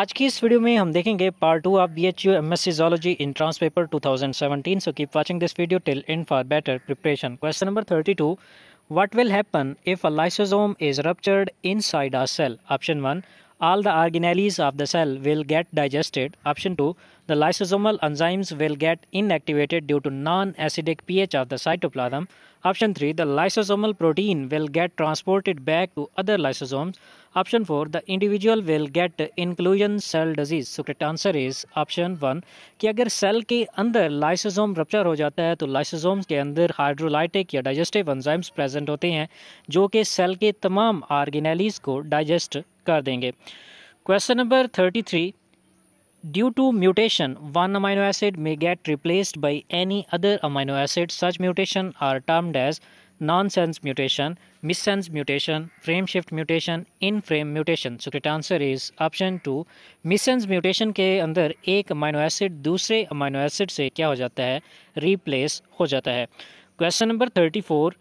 आज की इस वीडियो में हम देखेंगे part two of B H U M S C zoology entrance paper 2017 so keep watching this video till end for better preparation question number 32 what will happen if a lysosome is ruptured inside a cell option 1 all the organelles of the cell will get digested option 2 the lysosomal enzymes will get inactivated due to non acidic ph of the cytoplasm Option 3 the lysosomal protein will get transported back to other lysosomes. Option 4 the individual will get inclusion cell disease. So correct answer is option 1 कि अगर cell के अंदर lysosome rupture हो जाता है तो lysosomes के अंदर हाइड्रोलाइटिक या डाइजेस्टिव एंजाइम्स प्रेजेंट होते हैं जो कि सेल के तमाम आर्गेनेलिस को डाइजेस्ट कर देंगे question number 33 Due to mutation, one amino acid may get replaced by any other amino acid. Such mutation are termed as nonsense mutation, missense mutation, frame shift mutation, in frame mutation. So correct answer is option 2. Missense mutation के अंदर एक amino acid दूसरे amino acid से क्या हो जाता है Replace हो जाता है Question number 34.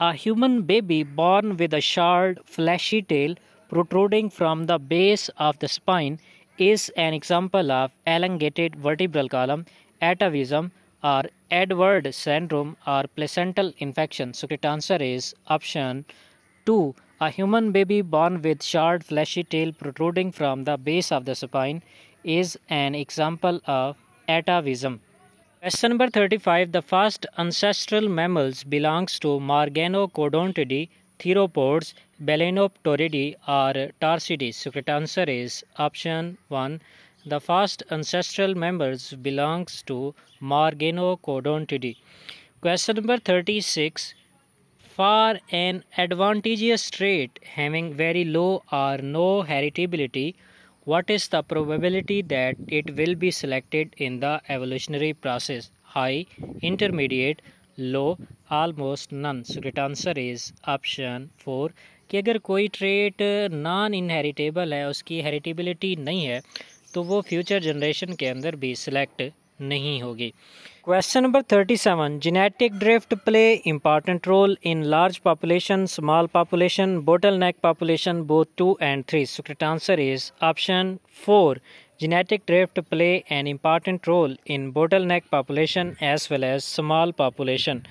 A human baby born with a short fleshy tail protruding from the base of the spine is an example of elongated vertebral column atavism or Edward syndrome or placental infection. So correct answer is option 2. A human baby born with short fleshy tail protruding from the base of the spine is an example of atavism. Question number 35. The first ancestral mammals belongs to Morganocodontidae, theropods Balanopteridae are tarsidae. correct answer is option 1. The first ancestral members belongs to Margenocodontidae. Question number 36. For an advantageous trait having very low or no heritability, what is the probability that it will be selected in the evolutionary process? High, intermediate, low, almost none. So, correct answer is option 4. कि अगर कोई trait non inheritable है उसकी heritability नहीं है तो वो future generation के अंदर भी सिलेक्ट नहीं होगी question number thirty seven genetic drift play important role in large population small population bottle neck population both two and three so correct answer is option four drift play an important role in bottle neck population as well as small population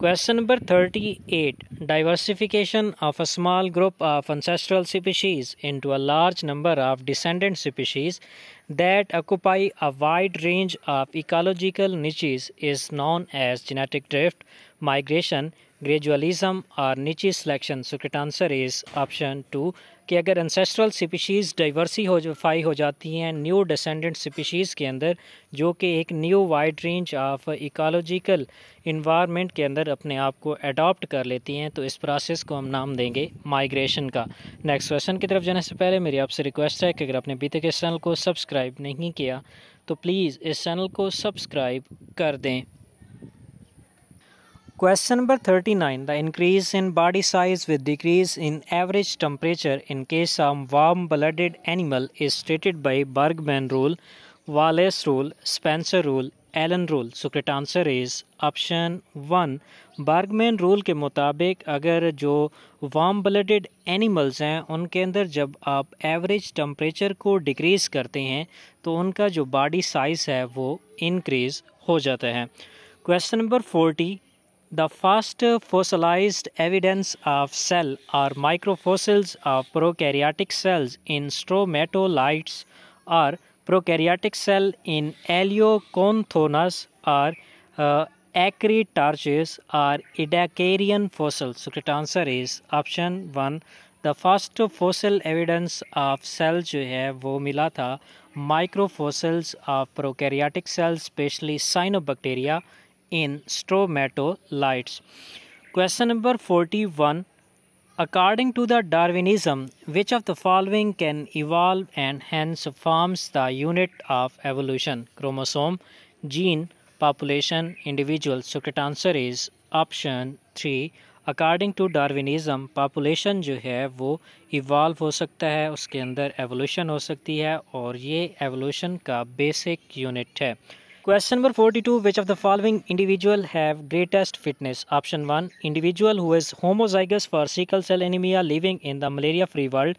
Question number 38 Diversification of a small group of ancestral species into a large number of descendant species that occupy a wide range of ecological niches is known as genetic drift, migration, gradualism, or niche selection. So, correct answer is option 2 कि अगर ancestral species diversify हो जाती हैं new descendant species के अंदर जो कि एक new wide range of ecological environment के अंदर अपने आप को अडॉप्ट कर लेती हैं तो इस प्रोसेस को हम नाम देंगे माइग्रेशन का नेक्स्ट क्वेश्चन की तरफ जाने से पहले मेरी आपसे रिक्वेस्ट है कि अगर आपने बीते के चैनल को सब्सक्राइब नहीं किया तो प्लीज़ इस चैनल को सब्सक्राइब कर दें Question number 39. The increase in body size with decrease in average temperature in case of warm-blooded animal is stated by Bergman rule, Wallace rule, Spencer rule, Allen rule so correct answer is option one Bergmann rule के मुताबिक अगर जो warm blooded animals हैं उनके अंदर जब आप average temperature को डिक्रीज़ करते हैं तो उनका जो बॉडी साइज़ है वो इनक्रीज़ हो जाता है question number forty The first fossilized evidence of cell or microfossils of prokaryotic cells in stromatolites or prokaryotic cell in Alioconthonus or uh, Acritarches are Idacarian fossils. So, correct answer is option 1. The first fossil evidence of cells, you have, वो मिला था microfossils of prokaryotic cells in stromatolites question number forty one according to the Darwinism which of the following can evolve and hence forms the unit of evolution chromosome gene population individual so correct answer is option three according to Darwinism population जो है वो evolve हो सकता है उसके अंदर evolution हो सकती है और ये एवोल्यूशन का बेसिक यूनिट है Question number 42 Which of the following individual have greatest fitness? Option 1 Individual who is homozygous for sickle cell anemia living in the malaria free world.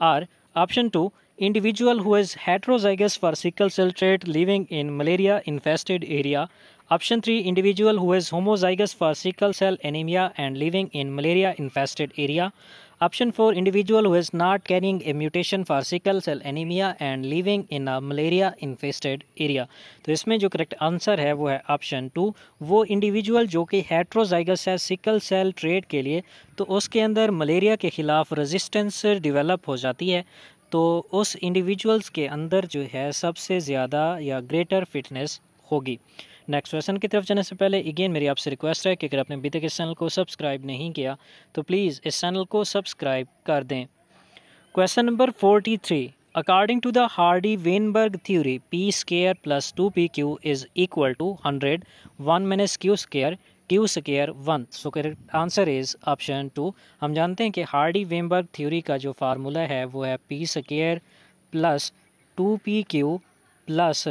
Or Option 2 Individual who is heterozygous for sickle cell trait living in malaria infested area. Option 3 Individual who is homozygous for sickle cell anemia and living in malaria infested area. Option 4 individual who is not carrying a mutation for sickle cell anemia and living in a malaria infested area. तो इसमें जो correct answer है वो है option to वो individual जो कि heterozygous है सिकल सेल ट्रेड के लिए तो उसके अंदर मलेरिया के ख़िलाफ़ रजिस्टेंस डिवेलप हो जाती है तो उस इंडिविजुअल्स के अंदर जो है सबसे ज़्यादा या ग्रेटर फिटनेस होगी नेक्स्ट क्वेश्चन की तरफ जाने से पहले अगेन मेरी आपसे रिक्वेस्ट है कि अगर आपने अभी तक इस चैनल को सब्सक्राइब नहीं किया तो प्लीज़ इस चैनल को सब्सक्राइब कर दें question number forty three according to the Hardy Weinberg theory p square plus two p q is equal to hundred one minus q square q square one so correct answer is option two हम जानते हैं कि Hardy Weinberg theory का जो formula है वो है p square plus two p q plus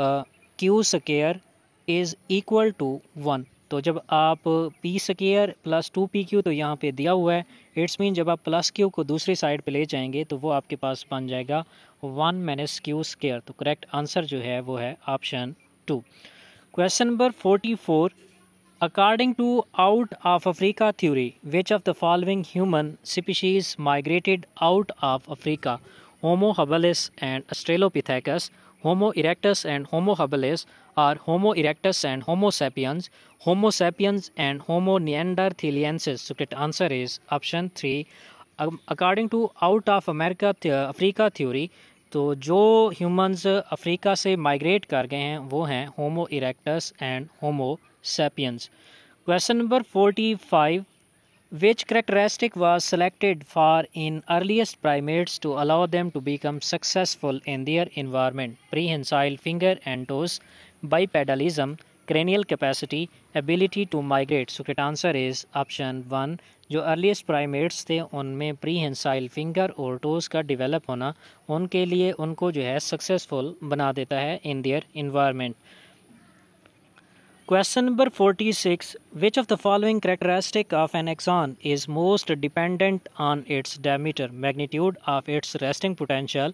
q square is equal to one तो जब आप p square plus two p q तो यहाँ पे दिया हुआ है इट्स मीन जब आप प्लस क्यू को दूसरी साइड पे ले जाएंगे तो वो आपके पास बन जाएगा वन माइनस क्यू स्केयर तो करेक्ट आंसर जो है वो है option two question number forty four according to out of Africa theory which of the following human species migrated out of Africa Homo habilis and Australopithecus Homo erectus and Homo habilis or Homo erectus and Homo sapiens Homo sapiens and Homo neanderthalensis correct answer is option three according to out of America Africa theory तो जो humans Africa से migrate कर गए हैं वो हैं Homo erectus and Homo sapiens question number forty five which characteristic was selected for in earliest primates to allow them to become successful in their environment prehensile finger and toes bipedalism cranial capacity ability to migrate so correct answer is option one जो earliest primates थे उनमें prehensile finger और toes का develop होना उनके लिए उनको जो है सक्सेसफुल बना देता है in their environment Question number 46. Which of the following characteristic of an axon is most dependent on its diameter, magnitude of its resting potential,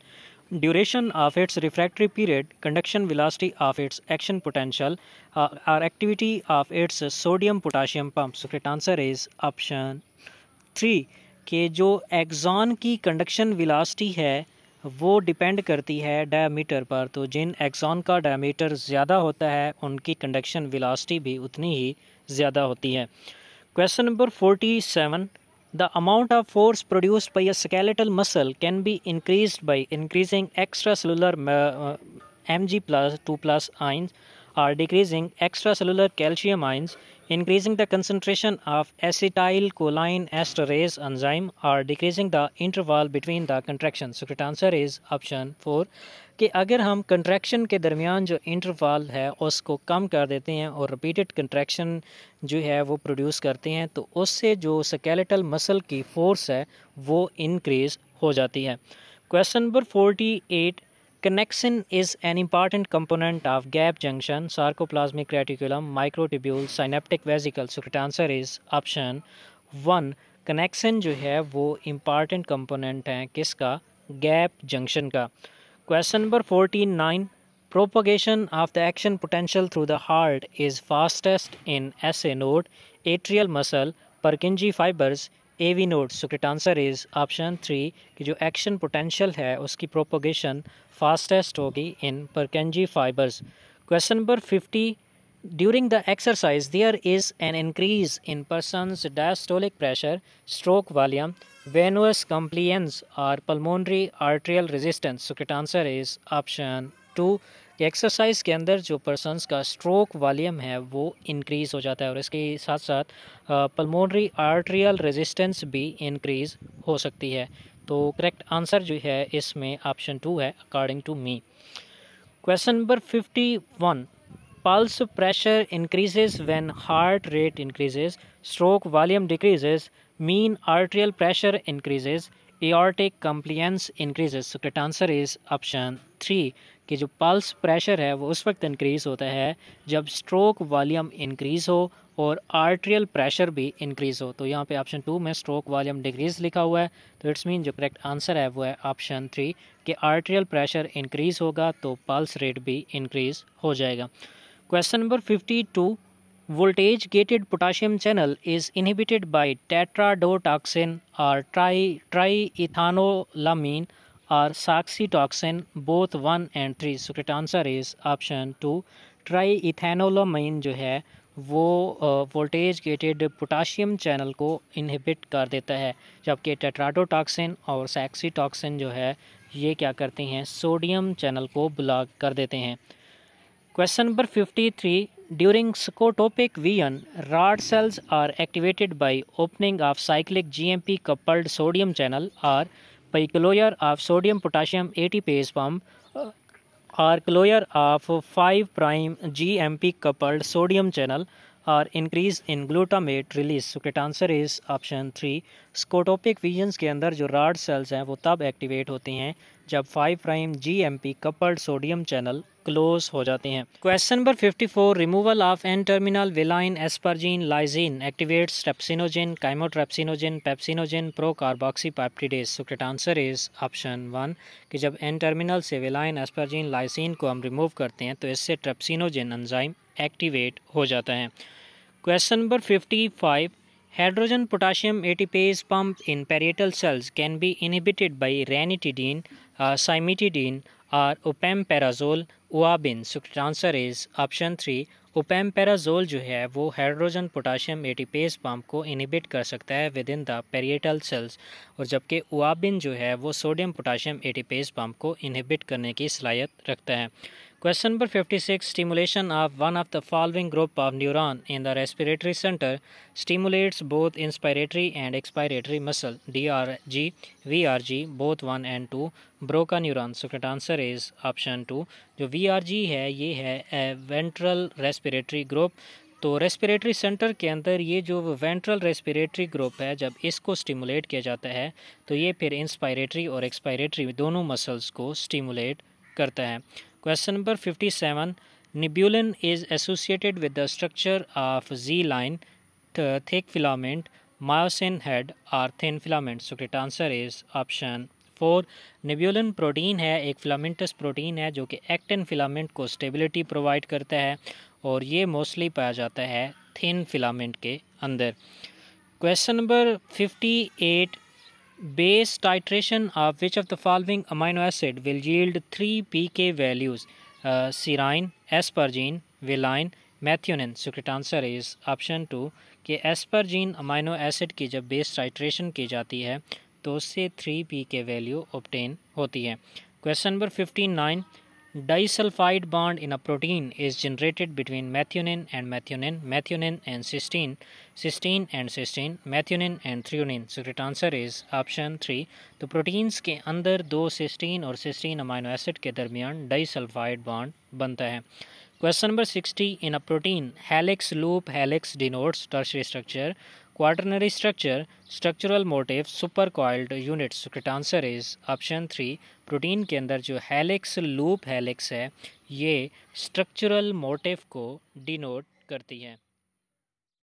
duration of its refractory period, conduction velocity of its action potential, uh, or activity of its sodium potassium pump? So, correct answer is option 3. कि the axon conduction velocity velocity वो depend करती है diameter पर तो जिन axon का diameter ज़्यादा होता है उनकी कंडक्शन विलासिटी भी उतनी ही ज़्यादा होती है question number forty seven the amount of force produced by a skeletal muscle can be increase by increasing extra cellular M G plus two plus ions are decreasing extracellular calcium ions, increasing the concentration of acetylcholine esterase enzyme, or decreasing the interval between the contractions. So, correct answer is option four कि अगर हम contraction के दरमियान जो interval है उसको कम कर देते हैं और रिपीटेड कंट्रैक्शन जो है वो प्रोड्यूस करते हैं तो उससे जो स्केलेटल मसल की फोर्स है वो इनक्रीज़ हो जाती है question number forty eight Connection is an important component of gap junction, sarcoplasmic reticulum, microtubule, synaptic vesicle. So, the answer is option one. Connexin जो है वो important component है किसका gap junction का. Question number fourteen nine. Propagation of the action potential through the heart is fastest in SA node, atrial muscle, Purkinje fibers, A V node तो answer is option three कि जो action potential है उसकी propagation fastest होगी in Purkinje fibers question number fifty during the exercise there is an increase in persons diastolic pressure stroke volume venous compliance और pulmonary arterial resistance so correct answer is option two कि exercise के अंदर जो persons का stroke volume है वो increase हो जाता है और इसके साथ साथ पल्मोनरी आर्ट्रियल रेजिस्टेंस भी इंक्रीज़ हो सकती है तो करेक्ट आंसर जो है इसमें ऑप्शन टू है according to me question number fifty one pulse pressure increases when heart rate increases stroke volume decreases mean arterial pressure increases aortic compliance increases so correct answer is option कि जो pulse pressure है वो उस वक्त increase होता है जब stroke volume increase हो और आर्ट्रियल प्रेशर भी इंक्रीज़ हो तो यहाँ पे ऑप्शन टू में स्ट्रोक वॉल्यूम डिक्रीज़ लिखा हुआ है तो इट्स मीन जो करेक्ट आंसर है वो है ऑप्शन थ्री कि आर्ट्रियल प्रेशर इंक्रीज़ होगा तो पल्स रेट भी इंक्रीज़ हो जाएगा question number fifty two voltage gated potassium channel is inhibited by tetrodotoxin और tri triethanolamine are saxitoxin, both one and three so correct answer is option two triethanolamine जो है वो voltage gated potassium channel को inhibit कर देता है जबकि टेट्राडोटॉक्सिन और टॉक्सिन जो है ये क्या करते हैं सोडियम चैनल को ब्लॉक कर देते हैं question number fifty three during scotopic vision rod cells are activated by opening of cyclic GMP coupled sodium channel are by closure of sodium potassium ATPase pump or closure of 5' prime GMP coupled sodium channel or increase in glutamate release so correct answer is option 3 scotopic visions ke andar jo rod cells hain wo tab activate hoti hain जब five prime GMP coupled sodium channel close हो जाते हैं question number 54 removal of N terminal valine asparagine lysine activate trypsinogen chymotrypsinogen pepsinogen procarboxypeptidase sucrase answer is option one कि जब N terminal से विलाइन asparagine lysine को हम remove करते हैं तो इससे ट्रेप्सिनोजिन एंजाइम एक्टिवेट हो जाता है question number 55 hydrogen potassium ATPase pump in parietal cells can be inhibited by ranitidine cimetidine or omeprazole ouabain so answer is option three omeprazole जो है वो हाइड्रोजन पोटाशियम एटीपेस पंप को इनिबिट कर सकता है within the parietal cells और जबकि ouabain जो है वो सोडियम पोटाशियम एटीपेस पंप को इनिबिट करने की सलाहियत रखता है Question number 56 Stimulation of one of the following group of neuron in the respiratory center stimulates both inspiratory and expiratory muscle DRG, VRG, both 1 and 2, Broca neuron so correct answer is option 2 जो वी है ये है ventral respiratory group तो respiratory center के अंदर ये जो वेंट्रल रेस्पिरेटरी ग्रुप है जब इसको स्टिमुलेट किया जाता है तो ये फिर इंस्पायरेटरी और एक्सपायरेटरी दोनों मसल्स को स्टिमुलेट करता है question number fifty seven nebulin is associated with the structure of Z line thick filament myosin head or thin filament so correct answer is option four nebulin protein है एक filamentous protein है जो कि actin filament को stability provide करता है और ये मोस्टली पाया जाता है थिन फिलामेंट के अंदर question number fifty eight Base titration of which of the following amino acid will yield 3 pK values? Uh, serine, aspargine, valine, methionine. So correct answer is option two कि asparagine amino acid की जब base titration की जाती है तो उससे three p K value obtain होती है question number fifty nine Disulfide bond in a protein is generated between methionine and methionine, methionine and cysteine, cysteine and cysteine, methionine and threonine. So correct answer is option three तो proteins के अंदर दो cysteine और cysteine amino acid के दरमियान disulphide bond बनता है question number sixty in a protein helix loop helix denotes tertiary structure Quaternary structure, structural motif, supercoiled units. So correct answer is option three protein के अंदर जो helix loop helix है ये structural motive को denote करती है